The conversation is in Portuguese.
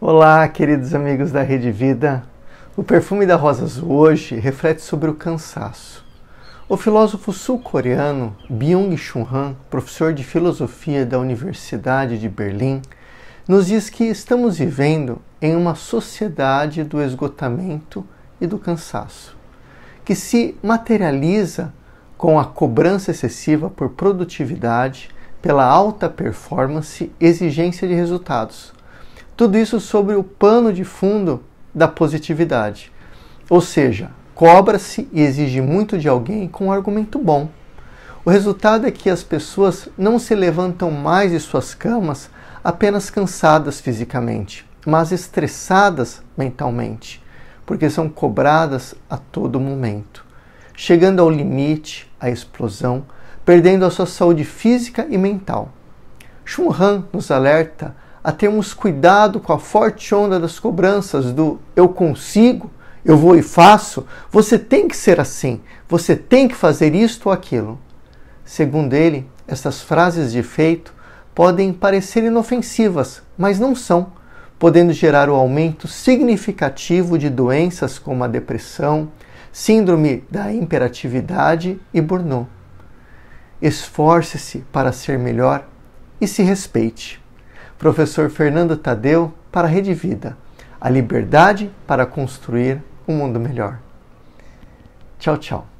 Olá, queridos amigos da Rede Vida. O perfume da rosa azul hoje reflete sobre o cansaço. O filósofo sul-coreano Byung-Chul Han, professor de filosofia da Universidade de Berlim, nos diz que estamos vivendo em uma sociedade do esgotamento e do cansaço, que se materializa com a cobrança excessiva por produtividade, pela alta performance, exigência de resultados tudo isso sobre o pano de fundo da positividade. Ou seja, cobra-se e exige muito de alguém com um argumento bom. O resultado é que as pessoas não se levantam mais de suas camas apenas cansadas fisicamente, mas estressadas mentalmente, porque são cobradas a todo momento, chegando ao limite, à explosão, perdendo a sua saúde física e mental. Shun Han nos alerta a termos cuidado com a forte onda das cobranças do eu consigo, eu vou e faço, você tem que ser assim, você tem que fazer isto ou aquilo. Segundo ele, essas frases de efeito podem parecer inofensivas, mas não são, podendo gerar o aumento significativo de doenças como a depressão, síndrome da imperatividade e burnout. Esforce-se para ser melhor e se respeite professor Fernando Tadeu para a Rede Vida, a liberdade para construir um mundo melhor. Tchau, tchau.